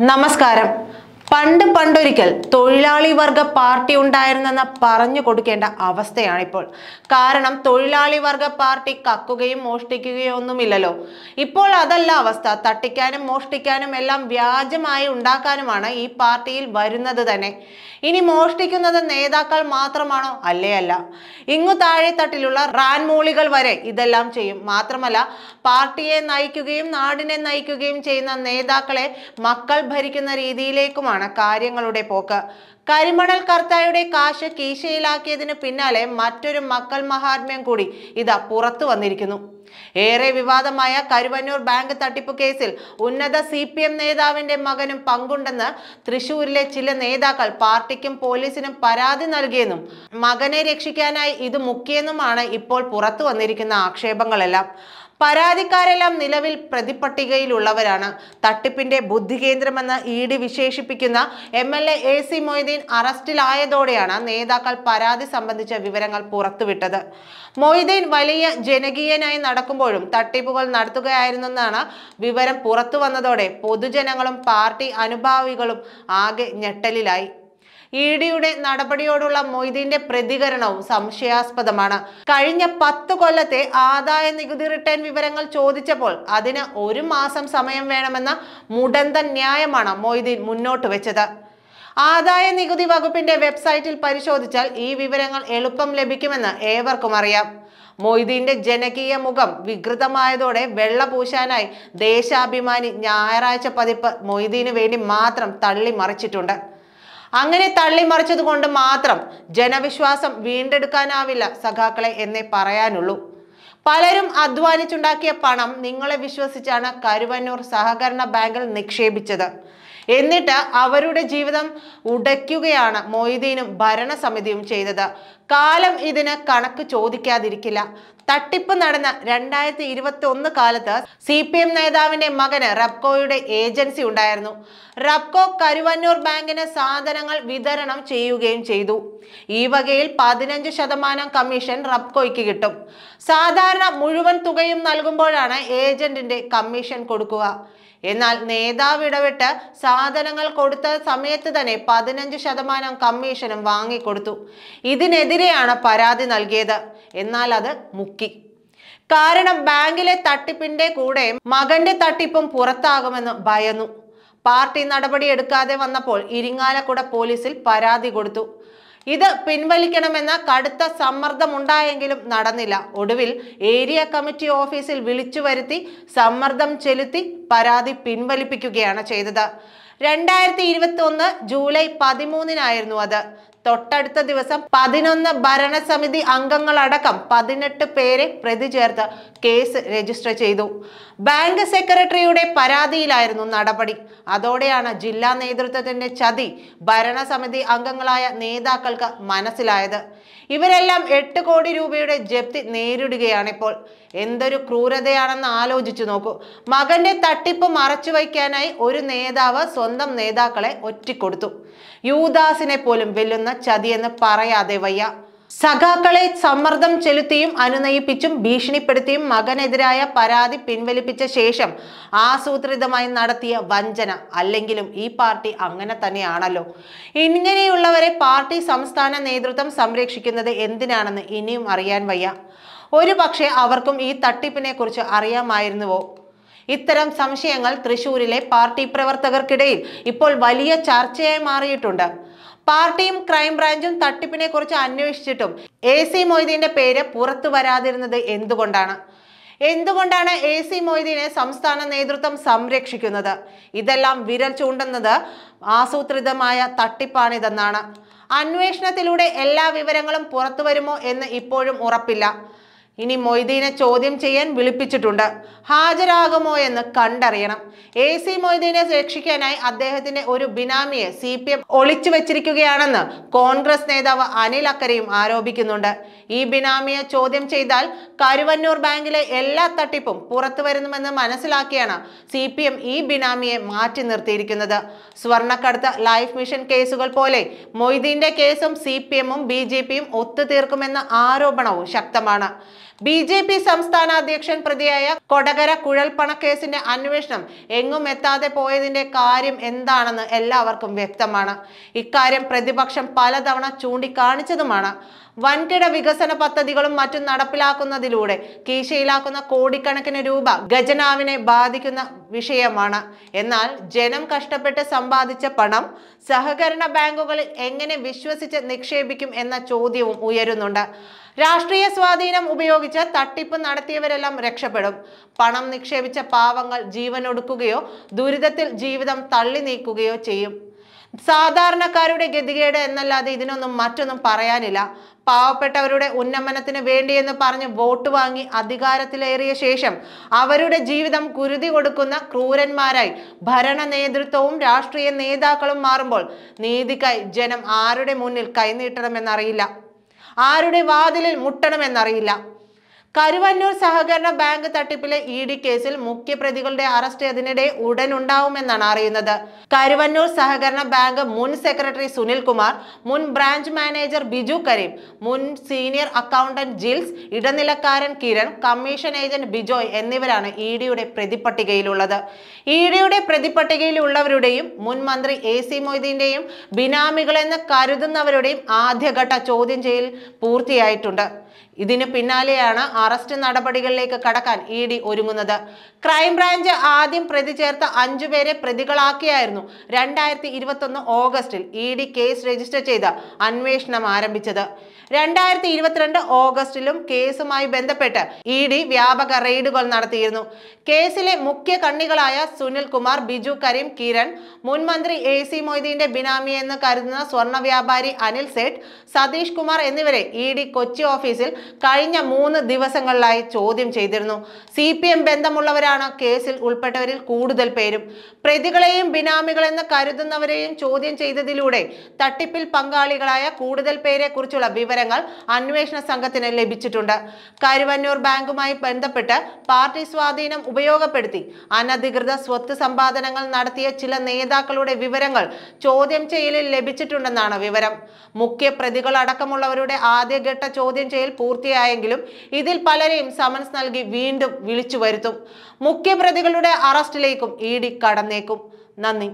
नमस्कार പണ്ട് പണ്ടൊരിക്കൽ തൊഴിലാളി വർഗ പാർട്ടി ഉണ്ടായിരുന്നെന്ന് പറഞ്ഞു കൊടുക്കേണ്ട അവസ്ഥയാണിപ്പോൾ കാരണം തൊഴിലാളി വർഗ പാർട്ടി കക്കുകയും മോഷ്ടിക്കുകയോ ഒന്നുമില്ലല്ലോ ഇപ്പോൾ അതല്ല അവസ്ഥ തട്ടിക്കാനും മോഷ്ടിക്കാനും എല്ലാം വ്യാജമായി ഉണ്ടാക്കാനുമാണ് ഈ പാർട്ടിയിൽ വരുന്നത് തന്നെ ഇനി മോഷ്ടിക്കുന്നത് നേതാക്കൾ മാത്രമാണോ അല്ലേ അല്ല ഇങ്ങു താഴെ തട്ടിലുള്ള റാൻമൂളികൾ വരെ ഇതെല്ലാം ചെയ്യും മാത്രമല്ല പാർട്ടിയെ നയിക്കുകയും നാടിനെ നയിക്കുകയും ചെയ്യുന്ന നേതാക്കളെ മക്കൾ ഭരിക്കുന്ന രീതിയിലേക്കുമാണ് വഴിയാണ് കാര്യങ്ങളുടെ പോക്ക് കരിമണൽ കർത്തായുടെ കാശ് കീശയിലാക്കിയതിന് പിന്നാലെ മറ്റൊരു മക്കൾ മഹാത്മ്യം കൂടി ഇത് പുറത്തു വന്നിരിക്കുന്നു ഏറെ വിവാദമായ കരുവന്നൂർ ബാങ്ക് തട്ടിപ്പ് കേസിൽ ഉന്നത സി പി എം നേതാവിന്റെ മകനും പങ്കുണ്ടെന്ന് തൃശൂരിലെ ചില നേതാക്കൾ പാർട്ടിക്കും പോലീസിനും പരാതി നൽകിയെന്നും മകനെ രക്ഷിക്കാനായി ഇത് മുക്കിയെന്നുമാണ് ഇപ്പോൾ പുറത്തു വന്നിരിക്കുന്ന ആക്ഷേപങ്ങളെല്ലാം പരാതിക്കാരെല്ലാം നിലവിൽ പ്രതിപട്ടികയിലുള്ളവരാണ് തട്ടിപ്പിന്റെ ബുദ്ധികേന്ദ്രമെന്ന് ഇ ഡി വിശേഷിപ്പിക്കുന്ന M L A A C Moideen അറസ്റ്റിലായതോടെയാണ് നേതാക്കൾ പരാതി സംബന്ധിച്ച വിവരങ്ങൾ പുറത്തുവിട്ടത് മൊയ്തീൻ വലിയ ജനകീയനായി നടക്കുമ്പോഴും തട്ടിപ്പുകൾ നടത്തുകയായിരുന്നെന്നാണ് വിവരം പുറത്തു വന്നതോടെ പൊതുജനങ്ങളും പാർട്ടി അനുഭാവികളും ആകെ ഞെട്ടലിലായി ഇ ഡിയുടെ നടപടിയോടുള്ള മൊയ്തീന്റെ പ്രതികരണവും സംശയാസ്പദമാണ് കഴിഞ്ഞ പത്ത് കൊല്ലത്തെ ആദായ നികുതി റിട്ടേൺ വിവരങ്ങൾ ചോദിച്ചപ്പോൾ അതിന് ഒരു മാസം സമയം വേണമെന്ന മുടന്തൻ ന്യായമാണ് മൊയ്തീൻ മുന്നോട്ട് വെച്ചത് ആദായ നികുതി വകുപ്പിന്റെ വെബ്സൈറ്റിൽ പരിശോധിച്ചാൽ ഈ വിവരങ്ങൾ എളുപ്പം ലഭിക്കുമെന്ന് ഏവർക്കും അറിയാം മൊയ്തീന്റെ ജനകീയ മുഖം വികൃതമായതോടെ വെള്ള പൂശാനായി ദേശാഭിമാനി ഞായറാഴ്ച പതിപ്പ് മൊയ്തീനു വേണ്ടി മാത്രം തള്ളി മറിച്ചിട്ടുണ്ട് അങ്ങനെ കൊണ്ട് മാത്രം ജനവിശ്വാസം വീണ്ടെടുക്കാനാവില്ല സഖാക്കളെ എന്നേ പറയാനുള്ളൂ പലരും അധ്വാനിച്ചുണ്ടാക്കിയ പണം നിങ്ങളെ വിശ്വസിച്ചാണ് കരുവന്നൂർ സഹകരണ ബാങ്കിൽ നിക്ഷേപിച്ചത് എന്നിട്ട് അവരുടെ ജീവിതം ഉടയ്ക്കുകയാണ് മൊയ്തീനും ഭരണസമിതിയും ചെയ്തത് കാലം ഇതിന് കണക്ക് ചോദിക്കാതിരിക്കില്ല തട്ടിപ്പ് നടന്ന രണ്ടായിരത്തി ഇരുപത്തി ഒന്ന് കാലത്ത് സി പി എം നേതാവിന്റെ മകന് റബ്കോയുടെ ഏജൻസി ഉണ്ടായിരുന്നു റബ്കോ കരുവന്നൂർ ബാങ്കിന് സാധനങ്ങൾ വിതരണം ചെയ്യുകയും ചെയ്തു ഈ വകയിൽ പതിനഞ്ച് ശതമാനം കമ്മീഷൻ റബ്കോയ്ക്ക് കിട്ടും സാധാരണ മുഴുവൻ തുകയും നൽകുമ്പോഴാണ് ഏജന്റിന്റെ കമ്മീഷൻ കൊടുക്കുക എന്നാൽ നേതാവ് ഇടപെട്ട് സാധനങ്ങൾ കൊടുത്ത സമയത്ത് തന്നെ പതിനഞ്ച് ശതമാനം കമ്മീഷനും വാങ്ങിക്കൊടുത്തു ഇതിനെതിരെയാണ് പരാതി നൽകിയത് എന്നാൽ അത് മുക്കി കാരണം ബാങ്കിലെ തട്ടിപ്പിന്റെ കൂടെ മകന്റെ തട്ടിപ്പും പുറത്താകുമെന്ന് ഭയന്നു പാർട്ടി നടപടി എടുക്കാതെ വന്നപ്പോൾ ഇരിങ്ങാലക്കുട പോലീസിൽ പരാതി കൊടുത്തു ഇത് പിൻവലിക്കണമെന്ന കടുത്ത ഉണ്ടായെങ്കിലും നടന്നില്ല ഒടുവിൽ ഏരിയ കമ്മിറ്റി ഓഫീസിൽ വിളിച്ചു വരുത്തി സമ്മർദ്ദം ചെലുത്തി പരാതി പിൻവലിപ്പിക്കുകയാണ് ചെയ്തത് രണ്ടായിരത്തി ഇരുപത്തി ഒന്ന് ജൂലൈ പതിമൂന്നിനായിരുന്നു അത് തൊട്ടടുത്ത ദിവസം പതിനൊന്ന് ഭരണസമിതി അംഗങ്ങളടക്കം പതിനെട്ട് പേരെ പ്രതി ചേർത്ത് കേസ് രജിസ്റ്റർ ചെയ്തു ബാങ്ക് സെക്രട്ടറിയുടെ പരാതിയിലായിരുന്നു നടപടി അതോടെയാണ് ജില്ലാ നേതൃത്വത്തിന്റെ ചതി ഭരണസമിതി അംഗങ്ങളായ നേതാക്കൾക്ക് മനസ്സിലായത് ഇവരെല്ലാം എട്ട് കോടി രൂപയുടെ ജപ്തി നേരിടുകയാണ് ഇപ്പോൾ എന്തൊരു ക്രൂരതയാണെന്ന് ആലോചിച്ചു നോക്കൂ മകന്റെ തട്ടിപ്പ് വയ്ക്കാനായി ഒരു നേതാവ് സ്വന്തം നേതാക്കളെ ഒറ്റിക്കൊടുത്തു യൂദാസിനെ പോലും വെല്ലുന്ന ചതിയെന്ന് പറയാതെ വയ്യ സഖാക്കളെ സമ്മർദ്ദം ചെലുത്തിയും അനുനയിപ്പിച്ചും ഭീഷണിപ്പെടുത്തിയും മകനെതിരായ പരാതി പിൻവലിപ്പിച്ച ശേഷം ആസൂത്രിതമായി നടത്തിയ വഞ്ചന അല്ലെങ്കിലും ഈ പാർട്ടി അങ്ങനെ തന്നെയാണല്ലോ ഇങ്ങനെയുള്ളവരെ പാർട്ടി സംസ്ഥാന നേതൃത്വം സംരക്ഷിക്കുന്നത് എന്തിനാണെന്ന് ഇനിയും അറിയാൻ വയ്യ ഒരു പക്ഷേ അവർക്കും ഈ തട്ടിപ്പിനെ കുറിച്ച് അറിയാമായിരുന്നുവോ ഇത്തരം സംശയങ്ങൾ തൃശൂരിലെ പാർട്ടി പ്രവർത്തകർക്കിടയിൽ ഇപ്പോൾ വലിയ ചർച്ചയായി മാറിയിട്ടുണ്ട് പാർട്ടിയും ക്രൈംബ്രാഞ്ചും തട്ടിപ്പിനെ കുറിച്ച് അന്വേഷിച്ചിട്ടും എ സി മൊയ്തീന്റെ പേര് പുറത്തു വരാതിരുന്നത് എന്തുകൊണ്ടാണ് എന്തുകൊണ്ടാണ് എ സി മൊയ്തീനെ സംസ്ഥാന നേതൃത്വം സംരക്ഷിക്കുന്നത് ഇതെല്ലാം വിരൽ ചൂണ്ടുന്നത് ആസൂത്രിതമായ തട്ടിപ്പാണിതെന്നാണ് അന്വേഷണത്തിലൂടെ എല്ലാ വിവരങ്ങളും പുറത്തു വരുമോ എന്ന് ഇപ്പോഴും ഉറപ്പില്ല ഇനി മൊയ്തീനെ ചോദ്യം ചെയ്യാൻ വിളിപ്പിച്ചിട്ടുണ്ട് ഹാജരാകുമോ എന്ന് കണ്ടറിയണം എ സി മൊയ്തീനെ രക്ഷിക്കാനായി അദ്ദേഹത്തിന്റെ ഒരു ബിനാമിയെ സി പി എം ഒളിച്ചു വെച്ചിരിക്കുകയാണെന്ന് കോൺഗ്രസ് നേതാവ് അനിൽ അക്കരയും ആരോപിക്കുന്നുണ്ട് ഈ ബിനാമിയെ ചോദ്യം ചെയ്താൽ കരുവന്നൂർ ബാങ്കിലെ എല്ലാ തട്ടിപ്പും പുറത്തു വരുന്നുവെന്ന് മനസ്സിലാക്കിയാണ് സി പി എം ഈ ബിനാമിയെ മാറ്റി നിർത്തിയിരിക്കുന്നത് സ്വർണ്ണക്കടത്ത് ലൈഫ് മിഷൻ കേസുകൾ പോലെ മൊയ്തീന്റെ കേസും സി പി എമ്മും ബി ജെ പിയും ഒത്തുതീർക്കുമെന്ന ആരോപണവും ശക്തമാണ് ബി ജെ പി സംസ്ഥാന അധ്യക്ഷൻ പ്രതിയായ കൊടകര കേസിന്റെ അന്വേഷണം എങ്ങും എത്താതെ പോയതിന്റെ കാര്യം എന്താണെന്ന് എല്ലാവർക്കും വ്യക്തമാണ് ഇക്കാര്യം പ്രതിപക്ഷം പലതവണ ചൂണ്ടിക്കാണിച്ചതുമാണ് വൻകിട വികസന പദ്ധതികളും മറ്റും നടപ്പിലാക്കുന്നതിലൂടെ കീശയിലാക്കുന്ന കോടിക്കണക്കിന് രൂപ ഖജനാവിനെ ബാധിക്കുന്ന വിഷയമാണ് എന്നാൽ ജനം കഷ്ടപ്പെട്ട് സമ്പാദിച്ച പണം സഹകരണ ബാങ്കുകളിൽ എങ്ങനെ വിശ്വസിച്ച് നിക്ഷേപിക്കും എന്ന ചോദ്യവും ഉയരുന്നുണ്ട് രാഷ്ട്രീയ സ്വാധീനം ഉപയോഗിച്ച് തട്ടിപ്പ് നടത്തിയവരെല്ലാം രക്ഷപ്പെടും പണം നിക്ഷേപിച്ച പാവങ്ങൾ ജീവനൊടുക്കുകയോ ദുരിതത്തിൽ ജീവിതം തള്ളി നീക്കുകയോ ചെയ്യും സാധാരണക്കാരുടെ ഗതികേട് എന്നല്ലാതെ ഇതിനൊന്നും മറ്റൊന്നും പറയാനില്ല പാവപ്പെട്ടവരുടെ ഉന്നമനത്തിന് വേണ്ടിയെന്ന് പറഞ്ഞ് വോട്ട് വാങ്ങി അധികാരത്തിലേറിയ ശേഷം അവരുടെ ജീവിതം കുരുതി കൊടുക്കുന്ന ക്രൂരന്മാരായി ഭരണ നേതൃത്വവും രാഷ്ട്രീയ നേതാക്കളും മാറുമ്പോൾ നീതിക്കായി ജനം ആരുടെ മുന്നിൽ കൈനീട്ടണമെന്നറിയില്ല ആരുടെ വാതിലിൽ മുട്ടണമെന്നറിയില്ല കരുവന്നൂർ സഹകരണ ബാങ്ക് തട്ടിപ്പിലെ ഇ ഡി കേസിൽ മുഖ്യപ്രതികളുടെ അറസ്റ്റ് അതിനിടെ ഉടൻ ഉണ്ടാവുമെന്നാണ് അറിയുന്നത് കരുവന്നൂർ സഹകരണ ബാങ്ക് മുൻ സെക്രട്ടറി സുനിൽകുമാർ മുൻ ബ്രാഞ്ച് മാനേജർ ബിജു കരീം മുൻ സീനിയർ അക്കൗണ്ടന്റ് ജിൽസ് ഇടനിലക്കാരൻ കിരൺ കമ്മീഷൻ ഏജന്റ് ബിജോയ് എന്നിവരാണ് ഇ ഡിയുടെ പ്രതിപട്ടികയിലുള്ളത് ഇ ഡിയുടെ പ്രതിപട്ടികയിലുള്ളവരുടെയും മുൻ മന്ത്രി എ സി മൊയ്തീന്റെയും ബിനാമികളെന്ന് കരുതുന്നവരുടെയും ആദ്യഘട്ട ചോദ്യം ചെയ്യൽ പൂർത്തിയായിട്ടുണ്ട് ഇതിന് പിന്നാലെയാണ് അറസ്റ്റ് നടപടികളിലേക്ക് കടക്കാൻ ഇ ഡി ഒരുങ്ങുന്നത് ക്രൈംബ്രാഞ്ച് ആദ്യം പ്രതി ചേർത്ത അഞ്ചുപേരെ പ്രതികളാക്കിയായിരുന്നു രണ്ടായിരത്തി ഇരുപത്തൊന്ന് ഓഗസ്റ്റിൽ ഇ ഡി കേസ് രജിസ്റ്റർ ചെയ്ത് അന്വേഷണം ആരംഭിച്ചത് രണ്ടായിരത്തി ഇരുപത്തിരണ്ട് ഓഗസ്റ്റിലും കേസുമായി ബന്ധപ്പെട്ട് ഇ ഡി വ്യാപക റെയ്ഡുകൾ നടത്തിയിരുന്നു കേസിലെ മുഖ്യ കണ്ണികളായ സുനിൽ കുമാർ ബിജു കരീം കിരൺ മുൻമന്ത്രി എ സി മൊയ്തീന്റെ ബിനാമി എന്ന് കരുതുന്ന സ്വർണ്ണ വ്യാപാരി അനിൽ സേഠ് സതീഷ് കുമാർ എന്നിവരെ ഇ ഡി കൊച്ചി ഓഫീസിൽ കഴിഞ്ഞ മൂന്ന് ദിവസങ്ങളിലായി ചോദ്യം ചെയ്തിരുന്നു സി പി എം ബന്ധമുള്ളവരാണ് കേസിൽ ഉൾപ്പെട്ടവരിൽ കൂടുതൽ പേരും പ്രതികളെയും ബിനാമികളെന്ന് കരുതുന്നവരെയും ചോദ്യം ചെയ്തതിലൂടെ തട്ടിപ്പിൽ പങ്കാളികളായ കൂടുതൽ പേരെ കുറിച്ചുള്ള വിവരങ്ങൾ അന്വേഷണ സംഘത്തിന് ലഭിച്ചിട്ടുണ്ട് കരുവന്നൂർ ബാങ്കുമായി ബന്ധപ്പെട്ട് പാർട്ടി സ്വാധീനം ഉപയോഗപ്പെടുത്തി അനധികൃത സ്വത്ത് സമ്പാദനങ്ങൾ നടത്തിയ ചില നേതാക്കളുടെ വിവരങ്ങൾ ചോദ്യം ചെയ്യലിൽ ലഭിച്ചിട്ടുണ്ടെന്നാണ് വിവരം മുഖ്യ പ്രതികൾ അടക്കമുള്ളവരുടെ ആദ്യഘട്ട ചോദ്യം ചെയ്യൽ പൂർത്തി പൂർത്തിയായെങ്കിലും ഇതിൽ പലരെയും സമൻസ് നൽകി വീണ്ടും വിളിച്ചു വരുത്തും മുഖ്യപ്രതികളുടെ അറസ്റ്റിലേക്കും ഇ ഡി കടന്നേക്കും നന്ദി